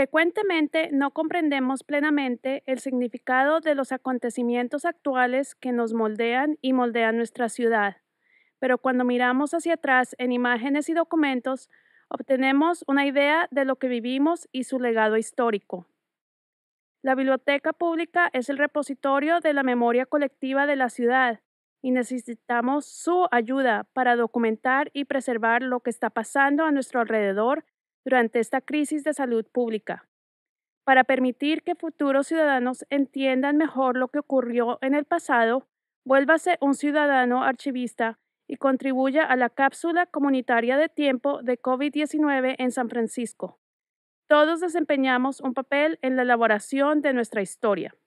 Frecuentemente no comprendemos plenamente el significado de los acontecimientos actuales que nos moldean y moldean nuestra ciudad, pero cuando miramos hacia atrás en imágenes y documentos, obtenemos una idea de lo que vivimos y su legado histórico. La biblioteca pública es el repositorio de la memoria colectiva de la ciudad y necesitamos su ayuda para documentar y preservar lo que está pasando a nuestro alrededor durante esta crisis de salud pública, para permitir que futuros ciudadanos entiendan mejor lo que ocurrió en el pasado, vuélvase un ciudadano archivista y contribuya a la cápsula comunitaria de tiempo de COVID-19 en San Francisco. Todos desempeñamos un papel en la elaboración de nuestra historia.